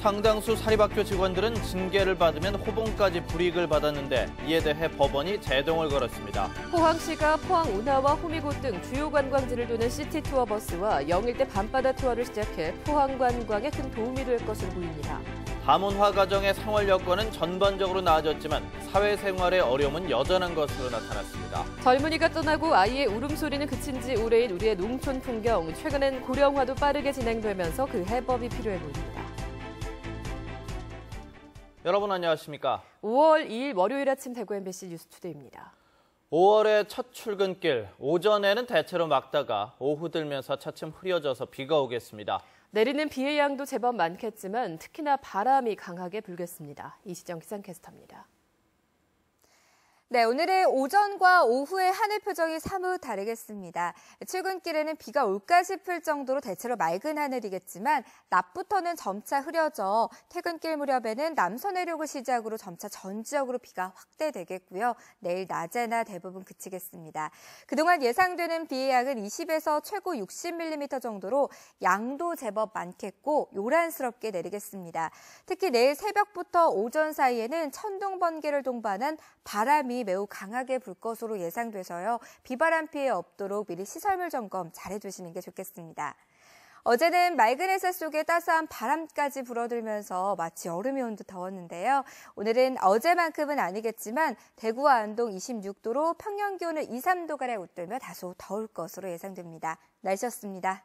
상당수 사립학교 직원들은 징계를 받으면 호봉까지 불이익을 받았는데 이에 대해 법원이 제동을 걸었습니다. 포항시가 포항 운하와 호미곶 등 주요 관광지를 도는 시티 투어 버스와 영일대 밤바다 투어를 시작해 포항 관광에 큰 도움이 될 것으로 보입니다. 다문화 가정의 생활 여건은 전반적으로 나아졌지만 사회생활의 어려움은 여전한 것으로 나타났습니다. 젊은이가 떠나고 아이의 울음소리는 그친 지 오래인 우리의 농촌 풍경, 최근엔 고령화도 빠르게 진행되면서 그 해법이 필요해 보입니다. 여러분 안녕하십니까? 5월 2일 월요일 아침 대구 MBC 뉴스투데이입니다. 5월의 첫 출근길, 오전에는 대체로 막다가 오후 들면서 차츰 흐려져서 비가 오겠습니다. 내리는 비의 양도 제법 많겠지만 특히나 바람이 강하게 불겠습니다. 이시정 기상캐스터입니다. 네, 오늘의 오전과 오후의 하늘 표정이 사뭇 다르겠습니다. 출근길에는 비가 올까 싶을 정도로 대체로 맑은 하늘이겠지만 낮부터는 점차 흐려져 퇴근길 무렵에는 남서 내륙을 시작으로 점차 전 지역으로 비가 확대되겠고요. 내일 낮에나 대부분 그치겠습니다. 그동안 예상되는 비의 양은 20에서 최고 60mm 정도로 양도 제법 많겠고 요란스럽게 내리겠습니다. 특히 내일 새벽부터 오전 사이에는 천둥 번개를 동반한 바람이 매우 강하게 불 것으로 예상돼서요. 비바람 피해 없도록 미리 시설물 점검 잘해 주시는 게 좋겠습니다. 어제는 맑은 햇살 속에 따스한 바람까지 불어들면서 마치 여름이 온 듯 더웠는데요. 오늘은 어제만큼은 아니겠지만 대구와 안동 26도로 평년 기온을 2, 3도가량 웃돌며 다소 더울 것으로 예상됩니다. 날씨였습니다.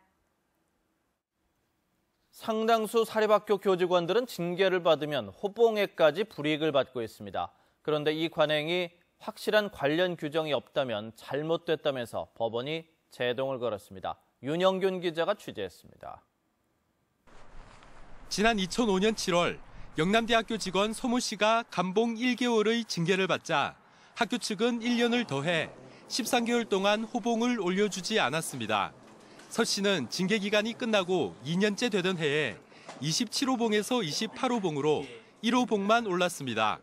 상당수 사립학교 교직원들은 징계를 받으면 호봉에까지 불이익을 받고 있습니다. 그런데 이 관행이 확실한 관련 규정이 없다면 잘못됐다면서 법원이 제동을 걸었습니다. 윤영균 기자가 취재했습니다. 지난 2005년 7월 영남대학교 직원 서모 씨가 감봉 1개월의 징계를 받자 학교 측은 1년을 더해 13개월 동안 호봉을 올려주지 않았습니다. 서 씨는 징계 기간이 끝나고 2년째 되던 해에 27호봉에서 28호봉으로 1호봉만 올랐습니다.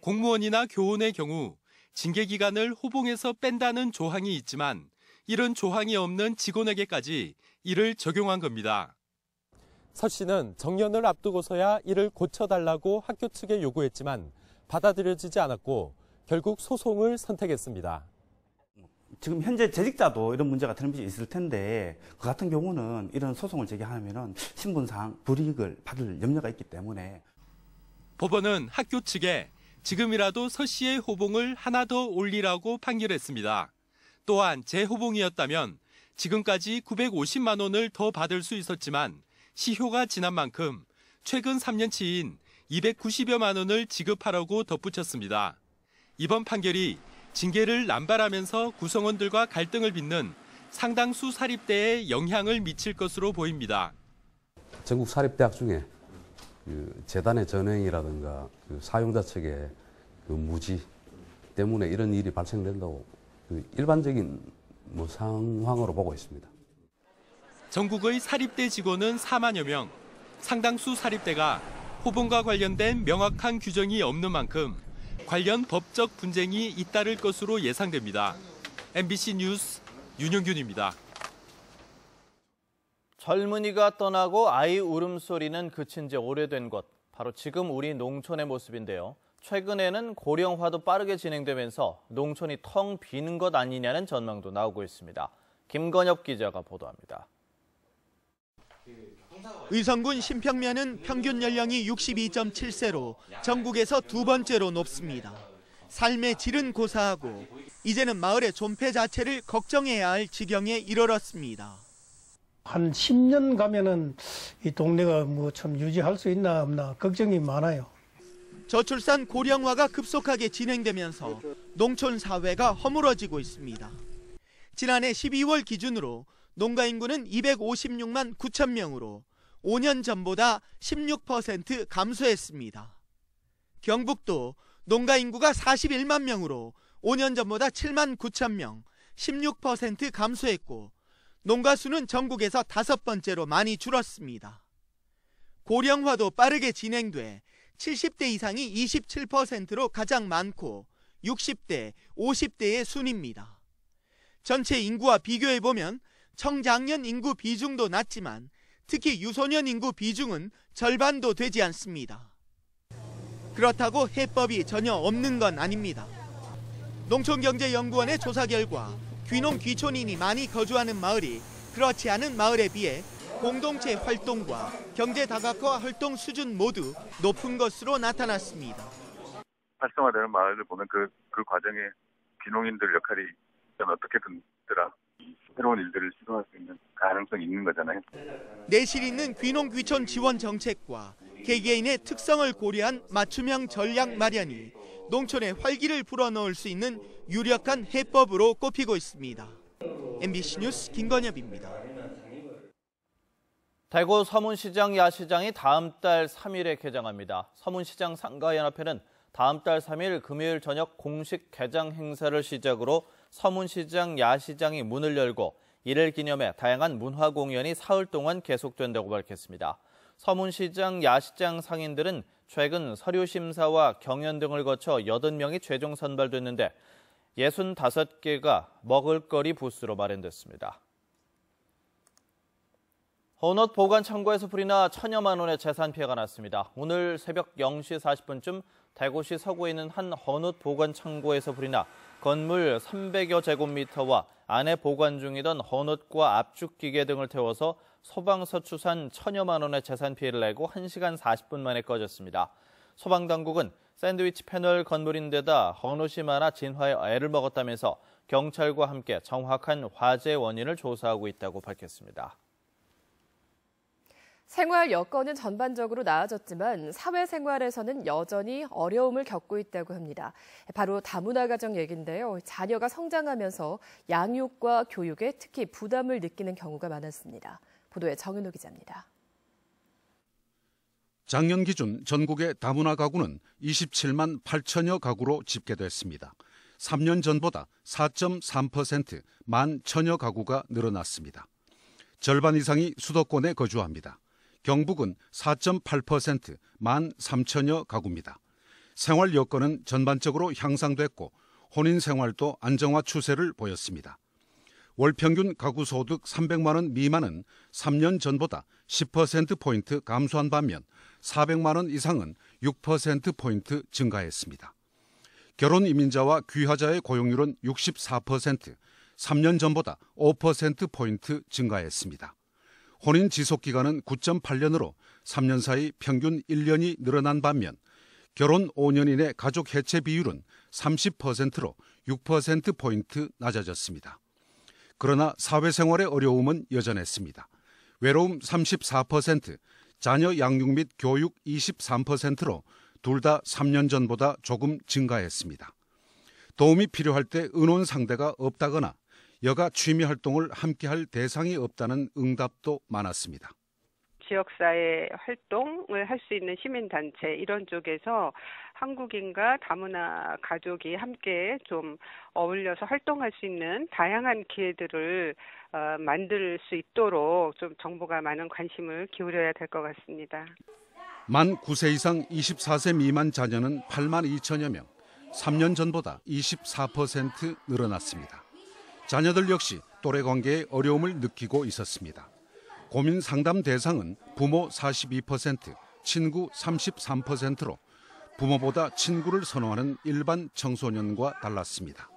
공무원이나 교원의 경우 징계 기간을 호봉에서 뺀다는 조항이 있지만 이런 조항이 없는 직원에게까지 이를 적용한 겁니다. 서 씨는 정년을 앞두고서야 이를 고쳐달라고 학교 측에 요구했지만 받아들여지지 않았고 결국 소송을 선택했습니다. 지금 현재 재직자도 이런 문제가 틀림없이 있을 텐데 그 같은 경우는 이런 소송을 제기하면 신분상 불이익을 받을 염려가 있기 때문에 법원은 학교 측에 지금이라도 서 씨의 호봉을 하나 더 올리라고 판결했습니다. 또한 재호봉이었다면 지금까지 950만 원을 더 받을 수 있었지만 시효가 지난 만큼 최근 3년치인 290여만 원을 지급하라고 덧붙였습니다. 이번 판결이 징계를 남발하면서 구성원들과 갈등을 빚는 상당수 사립대에 영향을 미칠 것으로 보입니다. 전국 사립대학 중에 그 재단의 전횡이라든가 그 사용자 측의 그 무지 때문에 이런 일이 발생된다고 그 일반적인 뭐 상황으로 보고 있습니다. 전국의 사립대 직원은 4만여 명. 상당수 사립대가 호봉과 관련된 명확한 규정이 없는 만큼 관련 법적 분쟁이 잇따를 것으로 예상됩니다. MBC 뉴스 윤영균입니다. 젊은이가 떠나고 아이 울음소리는 그친 지 오래된 것, 바로 지금 우리 농촌의 모습인데요. 최근에는 고령화도 빠르게 진행되면서 농촌이 텅 비는 것 아니냐는 전망도 나오고 있습니다. 김건엽 기자가 보도합니다. 의성군 신평면은 평균 연령이 62.7세로 전국에서 두 번째로 높습니다. 삶의 질은 고사하고 이제는 마을의 존폐 자체를 걱정해야 할 지경에 이르렀습니다. 한 10년 가면은 이 동네가 뭐 참 유지할 수 있나 없나 걱정이 많아요. 저출산 고령화가 급속하게 진행되면서 농촌 사회가 허물어지고 있습니다. 지난해 12월 기준으로 농가 인구는 256만 9천 명으로 5년 전보다 16% 감소했습니다. 경북도 농가 인구가 41만 명으로 5년 전보다 7만 9천 명, 16% 감소했고 농가 수는 전국에서 다섯 번째로 많이 줄었습니다. 고령화도 빠르게 진행돼 70대 이상이 27%로 가장 많고 60대, 50대의 순입니다. 전체 인구와 비교해보면 청장년 인구 비중도 낮지만 특히 유소년 인구 비중은 절반도 되지 않습니다. 그렇다고 해법이 전혀 없는 건 아닙니다. 농촌경제연구원의 조사 결과 귀농 귀촌인이 많이 거주하는 마을이 그렇지 않은 마을에 비해 공동체 활동과 경제 다각화 활동 수준 모두 높은 것으로 나타났습니다. 활성화되는 마을을 보면 그, 그 과정에 귀농인들 역할이 어떻게든 더라 새로운 일들을 시도할 수 있는 가능성이 있는 거잖아요. 내실 있는 귀농 귀촌 지원 정책과 개개인의 특성을 고려한 맞춤형 전략 마련이 농촌에 활기를 불어넣을 수 있는 유력한 해법으로 꼽히고 있습니다. MBC 뉴스 김건엽입니다. 대구 서문시장 야시장이 다음 달 3일에 개장합니다. 서문시장 상가연합회는 다음 달 3일 금요일 저녁 공식 개장 행사를 시작으로 서문시장 야시장이 문을 열고 이를 기념해 다양한 문화 공연이 사흘 동안 계속된다고 밝혔습니다. 서문시장 야시장 상인들은 최근 서류 심사와 경연 등을 거쳐 8명이 최종 선발됐는데 65개가 먹을거리 부스로 마련됐습니다. 헌옷 보관 창고에서 불이 나 천여만 원의 재산 피해가 났습니다. 오늘 새벽 0시 40분쯤 대구시 서구에 있는 한 헌옷 보관 창고에서 불이 나 건물 300여 제곱미터와 안에 보관 중이던 헌옷과 압축기계 등을 태워서 소방서추산 천여만 원의 재산 피해를 내고 1시간 40분 만에 꺼졌습니다. 소방당국은 샌드위치 패널 건물인 데다 헝옷시마나 진화에 애를 먹었다면서 경찰과 함께 정확한 화재 원인을 조사하고 있다고 밝혔습니다. 생활 여건은 전반적으로 나아졌지만 사회생활에서는 여전히 어려움을 겪고 있다고 합니다. 바로 다문화 가정 얘긴데요. 자녀가 성장하면서 양육과 교육에 특히 부담을 느끼는 경우가 많았습니다. 보도에 정윤호 기자입니다. 작년 기준 전국의 다문화 가구는 27만 8천여 가구로 집계됐습니다. 3년 전보다 4.3%만 천여 가구가 늘어났습니다. 절반 이상이 수도권에 거주합니다. 경북은 4.8%만 3천여 가구입니다. 생활 여건은 전반적으로 향상됐고 혼인 생활도 안정화 추세를 보였습니다. 월평균 가구 소득 300만 원 미만은 3년 전보다 10%포인트 감소한 반면 400만 원 이상은 6%포인트 증가했습니다. 결혼 이민자와 귀화자의 고용률은 64%, 3년 전보다 5%포인트 증가했습니다. 혼인 지속 기간은 9.8년으로 3년 사이 평균 1년이 늘어난 반면 결혼 5년 이내 가족 해체 비율은 30%로 6%포인트 낮아졌습니다. 그러나 사회생활의 어려움은 여전했습니다. 외로움 34%, 자녀 양육 및 교육 23%로 둘 다 3년 전보다 조금 증가했습니다. 도움이 필요할 때 은혼 상대가 없다거나 여가 취미 활동을 함께할 대상이 없다는 응답도 많았습니다. 지역사회 활동을 할 수 있는 시민단체 이런 쪽에서 한국인과 다문화 가족이 함께 좀 어울려서 활동할 수 있는 다양한 기회들을 어, 만들 수 있도록 좀 정부가 많은 관심을 기울여야 될 것 같습니다. 만 9세 이상 24세 미만 자녀는 8만 2천여 명, 3년 전보다 24% 늘어났습니다. 자녀들 역시 또래 관계에 어려움을 느끼고 있었습니다. 고민 상담 대상은 부모 42%, 친구 33%로 부모보다 친구를 선호하는 일반 청소년과 달랐습니다.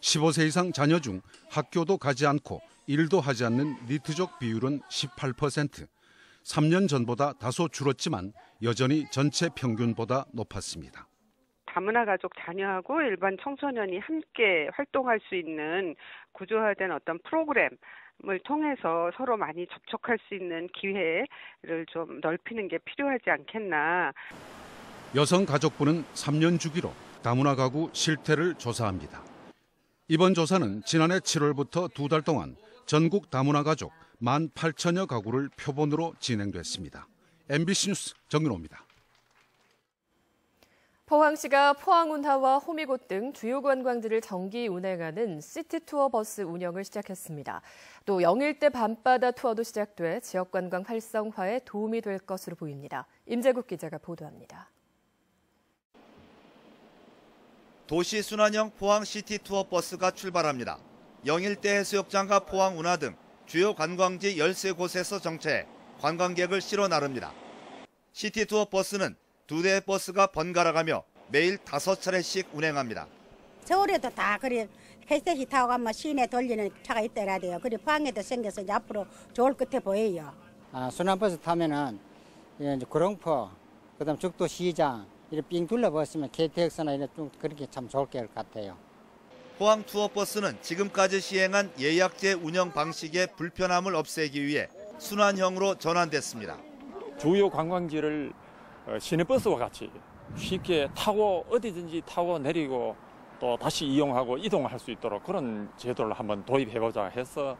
15세 이상 자녀 중 학교도 가지 않고 일도 하지 않는 니트족 비율은 18%, 3년 전보다 다소 줄었지만 여전히 전체 평균보다 높았습니다. 다문화 가족 자녀하고 일반 청소년이 함께 활동할 수 있는 구조화된 어떤 프로그램 을 통해서 서로 많이 접촉할 수 있는 기회를 좀 넓히는 게 필요하지 않겠나. 여성가족부는 3년 주기로 다문화 가구 실태를 조사합니다. 이번 조사는 지난해 7월부터 두 달 동안 전국 다문화 가족 1만 8천여 가구를 표본으로 진행됐습니다. MBC 뉴스 정윤호입니다. 포항시가 포항운하와 호미곶 등 주요 관광지를 정기 운행하는 시티투어 버스 운영을 시작했습니다. 또 영일대 밤바다 투어도 시작돼 지역 관광 활성화에 도움이 될 것으로 보입니다. 임재국 기자가 보도합니다. 도시 순환형 포항 시티투어 버스가 출발합니다. 영일대 해수욕장과 포항 운하 등 주요 관광지 13곳에서 정체해 관광객을 실어 나릅니다. 시티투어 버스는 두 대의 버스가 번갈아 가며 매일 다섯 차례씩 운행합니다. 서울에도 다 그리 헬스테 타고 가면 시내 돌리는 차가 있더라대요. 그리 포항에도 생겨서 이제 앞으로 좋을 끝에 보여요. 아, 순환버스 타면은 예, 이제 구룡포, 그다음 죽도시장 이렇게 빙 둘러보시면 KTX나 이런 좀 그렇게 참 좋을 것 같아요. 포항 투어버스는 지금까지 시행한 예약제 운영 방식의 불편함을 없애기 위해 순환형으로 전환됐습니다. 주요 관광지를 어, 시내버스와 같이 쉽게 타고 어디든지 타고 내리고 또 다시 이용하고 이동할 수 있도록 그런 제도를 한번 도입해보자 해서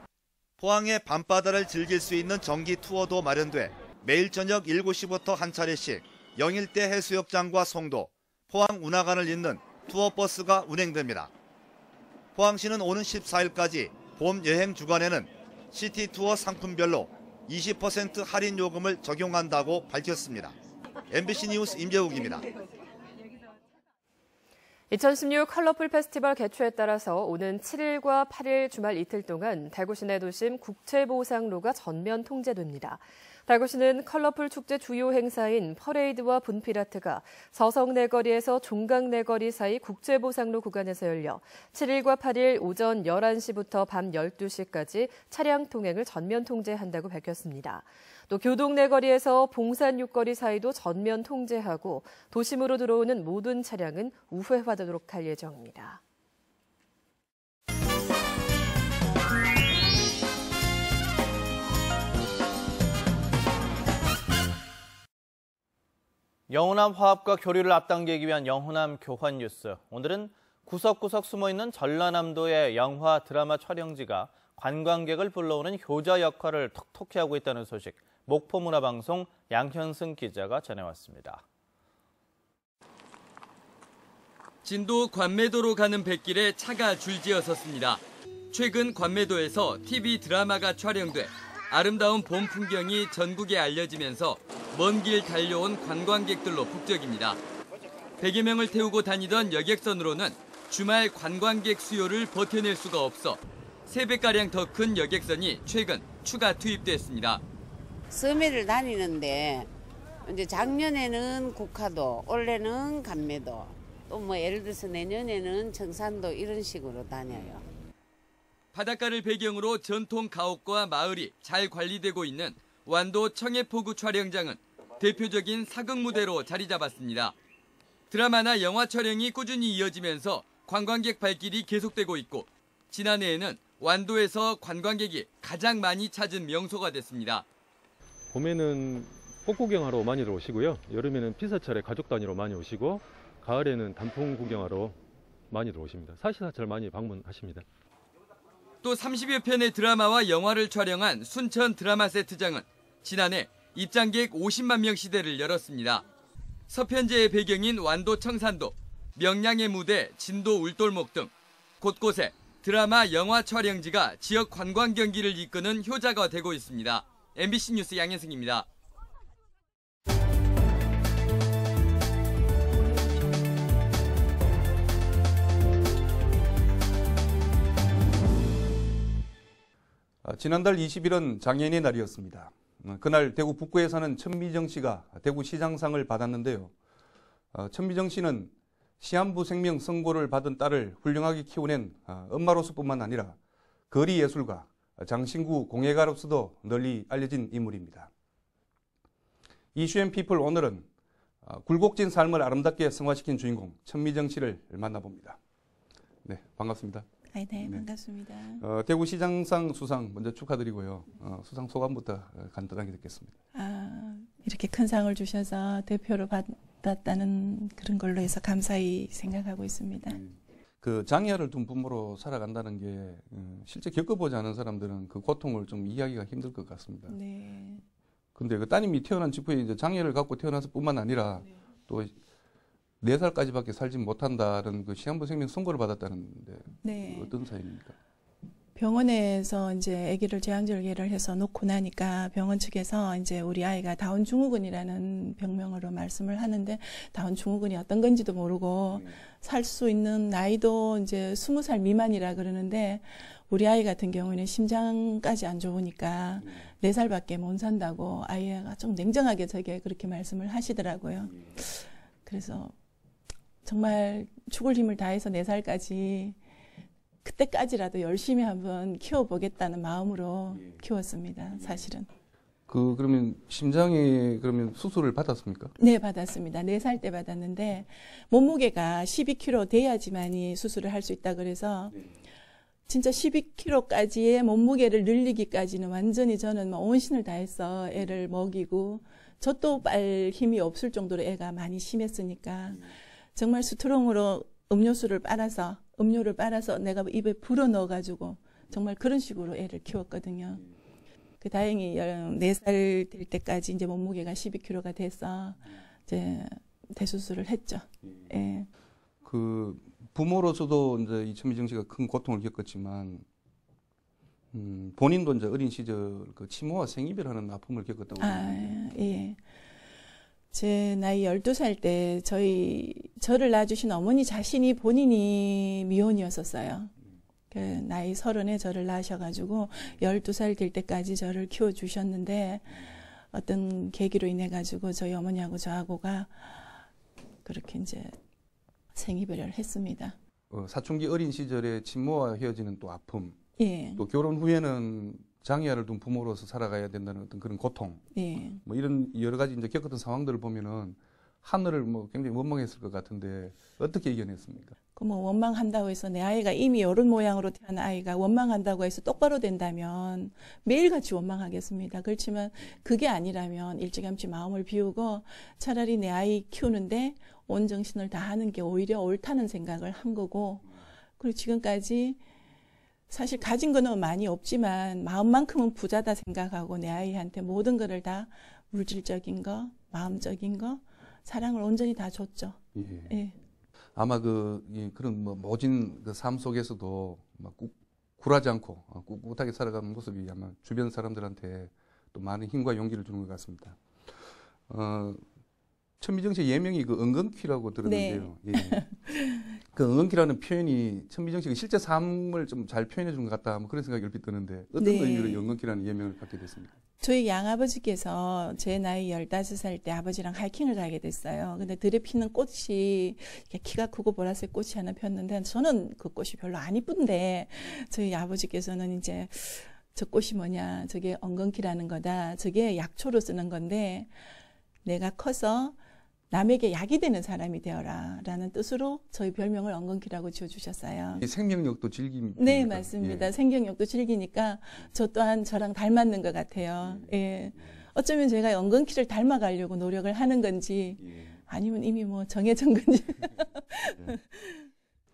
포항의 밤바다를 즐길 수 있는 전기 투어도 마련돼 매일 저녁 7시부터 한 차례씩 영일대 해수욕장과 송도, 포항 운하관을 잇는 투어버스가 운행됩니다. 포항시는 오는 14일까지 봄 여행 주간에는 시티투어 상품별로 20% 할인 요금을 적용한다고 밝혔습니다. MBC 뉴스 임재욱입니다. 2016 컬러풀 페스티벌 개최에 따라서 오는 7일과 8일 주말 이틀 동안 대구 시내 도심 국채보상로가 전면 통제됩니다. 대구시는 컬러풀 축제 주요 행사인 퍼레이드와 분필아트가 서성내거리에서 종각내거리 사이 국제보상로 구간에서 열려 7일과 8일 오전 11시부터 밤 12시까지 차량 통행을 전면 통제한다고 밝혔습니다. 또 교동 네거리에서 봉산 육거리 사이도 전면 통제하고 도심으로 들어오는 모든 차량은 우회하도록 할 예정입니다. 영호남 화합과 교류를 앞당기기 위한 영호남 교환 뉴스. 오늘은 구석구석 숨어있는 전라남도의 영화 드라마 촬영지가 관광객을 불러오는 효자 역할을 톡톡히 하고 있다는 소식 목포문화방송 양현승 기자가 전해왔습니다. 진도 관매도로 가는 뱃길에 차가 줄지어 섰습니다. 최근 관매도에서 TV 드라마가 촬영돼 아름다운 봄 풍경이 전국에 알려지면서 먼 길 달려온 관광객들로 북적입니다 100여 명을 태우고 다니던 여객선으로는 주말 관광객 수요를 버텨낼 수가 없어 3배가량 더 큰 여객선이 최근 추가 투입됐습니다. 섬에를 다니는데 이제 작년에는 국화도, 올해는 감매도, 또 뭐 예를 들어서 내년에는 청산도 이런 식으로 다녀요. 바닷가를 배경으로 전통 가옥과 마을이 잘 관리되고 있는 완도 청해포구 촬영장은 대표적인 사극 무대로 자리 잡았습니다. 드라마나 영화 촬영이 꾸준히 이어지면서 관광객 발길이 계속되고 있고 지난해에는 완도에서 관광객이 가장 많이 찾은 명소가 됐습니다. 봄에는 꽃 구경하러 많이들 오시고요. 여름에는 피사철에 가족 단위로 많이 오시고 가을에는 단풍 구경하러 많이들 오십니다. 사시사철 많이 방문하십니다. 또 30여 편의 드라마와 영화를 촬영한 순천 드라마 세트장은 지난해 입장객 50만 명 시대를 열었습니다. 서편제의 배경인 완도 청산도, 명량의 무대, 진도 울돌목 등 곳곳에 드라마, 영화 촬영지가 지역 관광 경기를 이끄는 효자가 되고 있습니다. MBC 뉴스 양현승입니다. 아, 지난달 20일은 장애인의 날이었습니다. 어, 그날 대구 북구에 사는 천미정 씨가 대구 시장상을 받았는데요. 어, 천미정 씨는 시한부 생명 선고를 받은 딸을 훌륭하게 키워낸 아, 엄마로서뿐만 아니라 거리 예술가, 장신구 공예가로서도 널리 알려진 인물입니다. 이슈앤 피플 오늘은 아, 굴곡진 삶을 아름답게 승화시킨 주인공 천미정 씨를 만나봅니다. 네, 반갑습니다. 아, 네, 네, 반갑습니다. 어, 대구시장상 수상 먼저 축하드리고요. 어, 수상 소감부터 어, 간단하게 듣겠습니다. 아, 이렇게 큰 상을 주셔서 대표로 받았다는 그런 걸로 해서 감사히 생각하고 있습니다. 네. 그 장애를 둔 부모로 살아간다는 게 어, 실제 겪어보지 않은 사람들은 그 고통을 좀 이해하기가 힘들 것 같습니다. 네. 근데 그 따님이 태어난 직후에 이제 장애를 갖고 태어나서 뿐만 아니라 네. 또 4살까지밖에 살지 못한다는 그 시한부 생명 선고를 받았다는데 네. 어떤 사연입니까? 병원에서 이제 아기를 제왕절개를 해서 놓고 나니까 병원 측에서 이제 우리 아이가 다운 증후군이라는 병명으로 말씀을 하는데 다운 증후군이 어떤 건지도 모르고 네. 살수 있는 나이도 이제 스무 살 미만이라 그러는데 우리 아이 같은 경우에는 심장까지 안 좋으니까 네, 네 살밖에 못 산다고 아이가 좀 냉정하게 저게 그렇게 말씀을 하시더라고요. 네. 그래서 정말 죽을 힘을 다해서 네 살까지 그때까지라도 열심히 한번 키워보겠다는 마음으로 예. 키웠습니다. 예. 사실은. 그 그러면 심장이 그러면 수술을 받았습니까? 네, 받았습니다. 네 살 때 받았는데 몸무게가 12kg 돼야지만이 수술을 할 수 있다 그래서 네. 진짜 12kg까지의 몸무게를 늘리기까지는 완전히 저는 뭐 온신을 다해서 애를 먹이고 저도빨 힘이 없을 정도로 애가 많이 심했으니까 예. 정말 수트롱으로 음료수를 빨아서 음료를 빨아서 내가 입에 불어 넣어가지고 정말 그런 식으로 애를 키웠거든요. 그 다행히 14살 될 때까지 이제 몸무게가 12kg가 돼서 이제 대수술을 했죠. 예. 예. 그 부모로서도 이제 이천미정 씨가 큰 고통을 겪었지만 음, 본인도 이제 어린 시절 그 치모와 생이별하는 아픔을 겪었다고. 아, 예. 제 나이 12살 때 저희 저를 낳아주신 어머니 자신이 본인이 미혼이었었어요. 그 나이 서른에 저를 낳으셔가지고 12살 될 때까지 저를 키워주셨는데 어떤 계기로 인해가지고 저희 어머니하고 저하고가 그렇게 이제 생이별을 했습니다. 어, 사춘기 어린 시절에 친모와 헤어지는 또 아픔. 예. 또 결혼 후에는 장애아를 둔 부모로서 살아가야 된다는 어떤 그런 고통, 예. 뭐 이런 여러 가지 이제 겪었던 상황들을 보면은 하늘을 뭐 굉장히 원망했을 것 같은데 어떻게 이겨냈습니까? 그 뭐 원망한다고 해서 내 아이가 이미 여런 모양으로 태어난 아이가 원망한다고 해서 똑바로 된다면 매일같이 원망하겠습니다. 그렇지만 그게 아니라면 일찌감치 마음을 비우고 차라리 내 아이 키우는데 온 정신을 다하는 게 오히려 옳다는 생각을 한 거고 그리고 지금까지 사실 가진 거는 많이 없지만 마음만큼은 부자다 생각하고 내 아이한테 모든 것을 다 물질적인 거, 마음적인 거, 사랑을 온전히 다 줬죠. 예. 예. 아마 그 예, 그런 뭐 모진 그 삶 속에서도 막 꾹, 굴하지 않고 어, 꿋꿋하게 살아가는 모습이 아마 주변 사람들한테 또 많은 힘과 용기를 주는 것 같습니다. 어, 천미정 씨 예명이 그은근키라고 들었는데요. 네. 예. 그 응원기라는 표현이 천미정식의 실제 삶을 좀 잘 표현해 준 것 같다 뭐 그런 생각이 얼핏 드는데 어떤 네. 의미로 영건기라는 예명을 갖게 됐습니까? 저희 양아버지께서 제 나이 15살 때 아버지랑 하이킹을 가게 됐어요. 근데 드레 피는 꽃이 키가 크고 보라색 꽃이 하나 폈는데 저는 그 꽃이 별로 안 이쁜데 저희 아버지께서는 이제 저 꽃이 뭐냐 저게 엉겅키라는 거다 저게 약초로 쓰는 건데 내가 커서 남에게 약이 되는 사람이 되어라 라는 뜻으로 저희 별명을 엉겅키라고 지어주셨어요. 생명력도 즐기니까. 네, 맞습니다. 예. 생명력도 즐기니까 저 또한 저랑 닮았는 것 같아요. 예. 예. 어쩌면 제가 엉겅키를 닮아가려고 노력을 하는 건지 예. 아니면 이미 뭐 정해진 건지. 예.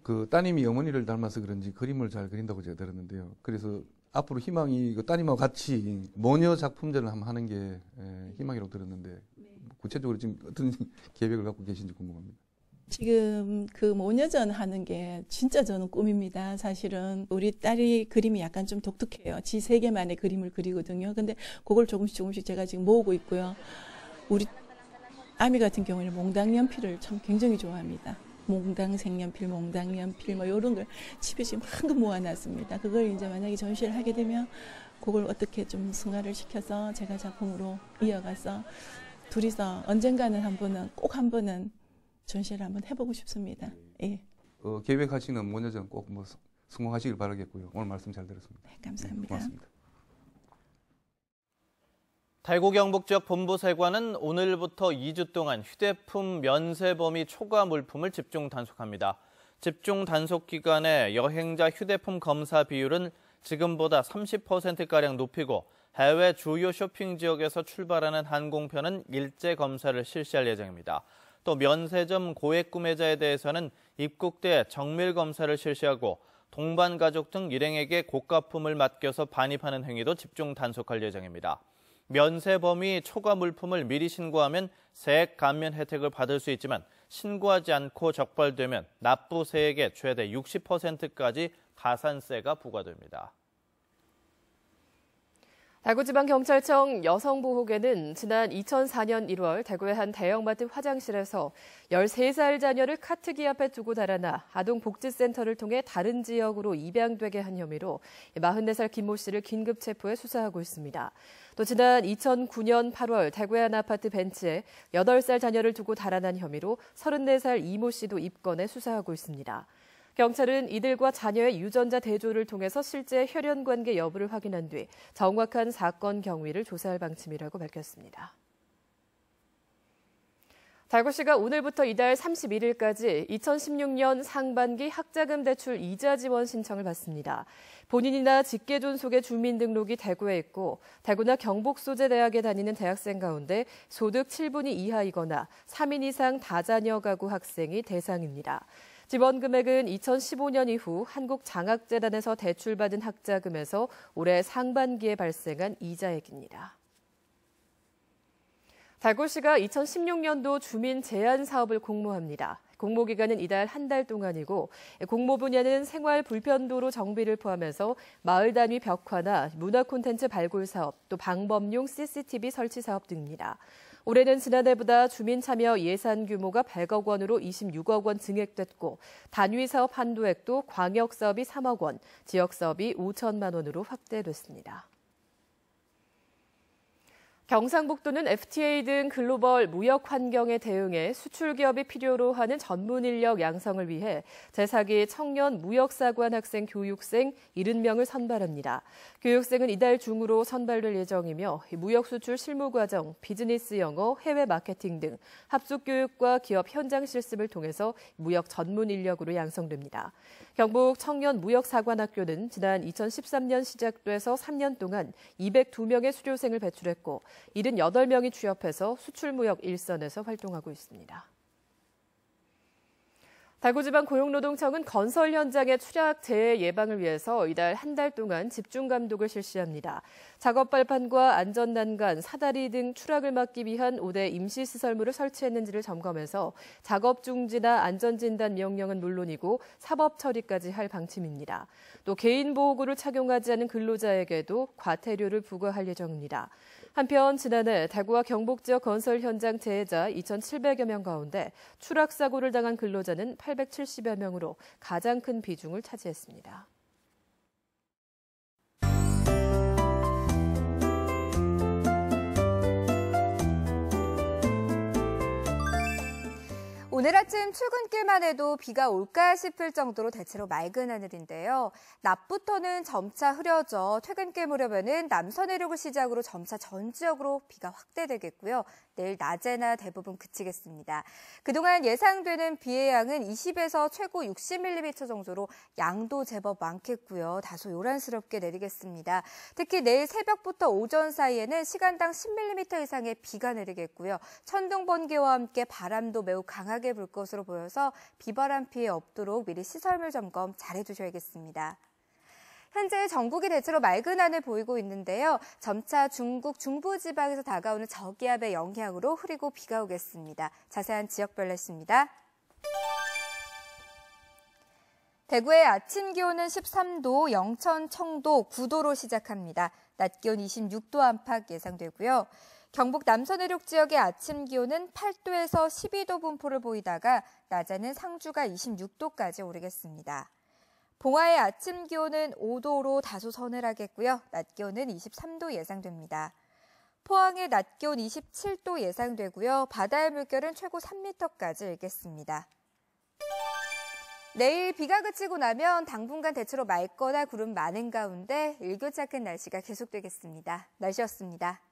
그 따님이 어머니를 닮아서 그런지 그림을 잘 그린다고 제가 들었는데요. 그래서 앞으로 희망이 그 따님하고 같이 모녀 작품전을 한번 하는 게 예, 희망이라고 들었는데 네. 구체적으로 지금 어떤 계획을 갖고 계신지 궁금합니다. 지금 그 모녀전 하는 게 진짜 저는 꿈입니다. 사실은 우리 딸이 그림이 약간 좀 독특해요. 지 세계만의 그림을 그리거든요. 근데 그걸 조금씩 조금씩 제가 지금 모으고 있고요. 우리 아미 같은 경우에는 몽당 연필을 참 굉장히 좋아합니다. 몽당 색연필, 몽당 연필 뭐 이런 걸 집에 지금 한금 모아놨습니다. 그걸 이제 만약에 전시를 하게 되면 그걸 어떻게 좀 승화를 시켜서 제가 작품으로 이어가서 둘이서 언젠가는 한 번은 꼭한 번은 전시를 한번 해보고 싶습니다. 예. 예. 어, 계획하시는 모녀전 꼭뭐 성공하시길 바라겠고요. 오늘 말씀 잘 들었습니다. 네, 감사합니다. 네, 고맙습니다. 달고경북 지역 본부세관은 오늘부터 2주 동안 휴대품 면세 범위 초과 물품을 집중 단속합니다. 집중 단속 기간에 여행자 휴대폰 검사 비율은 지금보다 30%가량 높이고 해외 주요 쇼핑 지역에서 출발하는 항공편은 일제 검사를 실시할 예정입니다. 또 면세점 고액 구매자에 대해서는 입국 때 정밀 검사를 실시하고 동반 가족 등 일행에게 고가품을 맡겨서 반입하는 행위도 집중 단속할 예정입니다. 면세 범위 초과 물품을 미리 신고하면 세액 감면 혜택을 받을 수 있지만 신고하지 않고 적발되면 납부세액의 최대 60%까지 가산세가 부과됩니다. 대구지방경찰청 여성보호계는 지난 2004년 1월 대구의 한 대형마트 화장실에서 13살 자녀를 카트기 앞에 두고 달아나 아동복지센터를 통해 다른 지역으로 입양되게 한 혐의로 44살 김모 씨를 긴급 체포해 수사하고 있습니다. 또 지난 2009년 8월 대구의 한 아파트 벤치에 8살 자녀를 두고 달아난 혐의로 34살 이모 씨도 입건해 수사하고 있습니다. 경찰은 이들과 자녀의 유전자 대조를 통해서 실제 혈연 관계 여부를 확인한 뒤 정확한 사건 경위를 조사할 방침이라고 밝혔습니다. 달구시가 오늘부터 이달 31일까지 2016년 상반기 학자금 대출 이자 지원 신청을 받습니다. 본인이나 직계존 속의 주민등록이 대구에 있고 대구나 경북 소재 대학에 다니는 대학생 가운데 소득 7분위 이하이거나 3인 이상 다자녀 가구 학생이 대상입니다. 지원 금액은 2015년 이후 한국장학재단에서 대출받은 학자금에서 올해 상반기에 발생한 이자액입니다. 달골시가 2016년도 주민 제한 사업을 공모합니다. 공모 기간은 이달 한 달 동안이고 공모 분야는 생활 불편도로 정비를 포함해서 마을 단위 벽화나 문화 콘텐츠 발굴 사업, 또 방범용 CCTV 설치 사업 등입니다. 올해는 지난해보다 주민 참여 예산 규모가 100억 원으로 26억 원 증액됐고 단위 사업 한도액도 광역 사업이 3억 원, 지역 사업이 5천만 원으로 확대됐습니다. 경상북도는 FTA 등 글로벌 무역 환경에 대응해 수출 기업이 필요로 하는 전문 인력 양성을 위해 제4기 청년 무역사관 학생 교육생 70명을 선발합니다. 교육생은 이달 중으로 선발될 예정이며 무역 수출 실무 과정, 비즈니스 영어, 해외 마케팅 등 합숙 교육과 기업 현장 실습을 통해서 무역 전문 인력으로 양성됩니다. 경북 청년무역사관학교는 지난 2013년 시작돼서 3년 동안 202명의 수료생을 배출했고 78명이 취업해서 수출무역 일선에서 활동하고 있습니다. 다구지방 고용노동청은 건설 현장의 추락 재해 예방을 위해서 이달 한 달 동안 집중 감독을 실시합니다. 작업 발판과 안전 난간, 사다리 등 추락을 막기 위한 5대 임시 시설물을 설치했는지를 점검해서 작업 중지나 안전 진단 명령은 물론이고 사법 처리까지 할 방침입니다. 또 개인 보호구를 착용하지 않은 근로자에게도 과태료를 부과할 예정입니다. 한편 지난해 대구와 경북 지역 건설 현장 재해자 2,700여 명 가운데 추락 사고를 당한 근로자는 870여 명으로 가장 큰 비중을 차지했습니다. 오늘 아침 출근길만 해도 비가 올까 싶을 정도로 대체로 맑은 하늘인데요. 낮부터는 점차 흐려져 퇴근길 무렵에는 남서 내륙을 시작으로 점차 전 지역으로 비가 확대되겠고요. 내일 낮에나 대부분 그치겠습니다. 그동안 예상되는 비의 양은 20에서 최고 60mm 정도로 양도 제법 많겠고요. 다소 요란스럽게 내리겠습니다. 특히 내일 새벽부터 오전 사이에는 시간당 10mm 이상의 비가 내리겠고요. 천둥 번개와 함께 바람도 매우 강하게 심하게 불 것으로 보여서 비바람 피해 없도록 미리 시설물 점검 잘 해주셔야겠습니다. 현재 전국이 대체로 맑은 하늘 보이고 있는데요. 점차 중국 중부지방에서 다가오는 저기압의 영향으로 흐리고 비가 오겠습니다. 자세한 지역별 날씨입니다. 대구의 아침 기온은 13도, 영천, 청도 9도로 시작합니다. 낮 기온 26도 안팎 예상되고요. 경북 남서내륙 지역의 아침 기온은 8도에서 12도 분포를 보이다가 낮에는 상주가 26도까지 오르겠습니다. 봉화의 아침 기온은 5도로 다소 서늘하겠고요. 낮 기온은 23도 예상됩니다. 포항의 낮 기온 27도 예상되고요. 바다의 물결은 최고 3m까지 일겠습니다. 내일 비가 그치고 나면 당분간 대체로 맑거나 구름 많은 가운데 일교차 큰 날씨가 계속되겠습니다. 날씨였습니다.